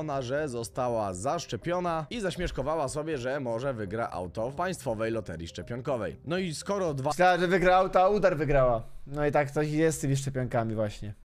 Ona, że została zaszczepiona i zaśmieszkowała sobie, że może wygra auto w państwowej loterii szczepionkowej. No i skoro dwa... Myślała, że wygrała auto, a udar wygrała. No i tak coś jest z tymi szczepionkami właśnie.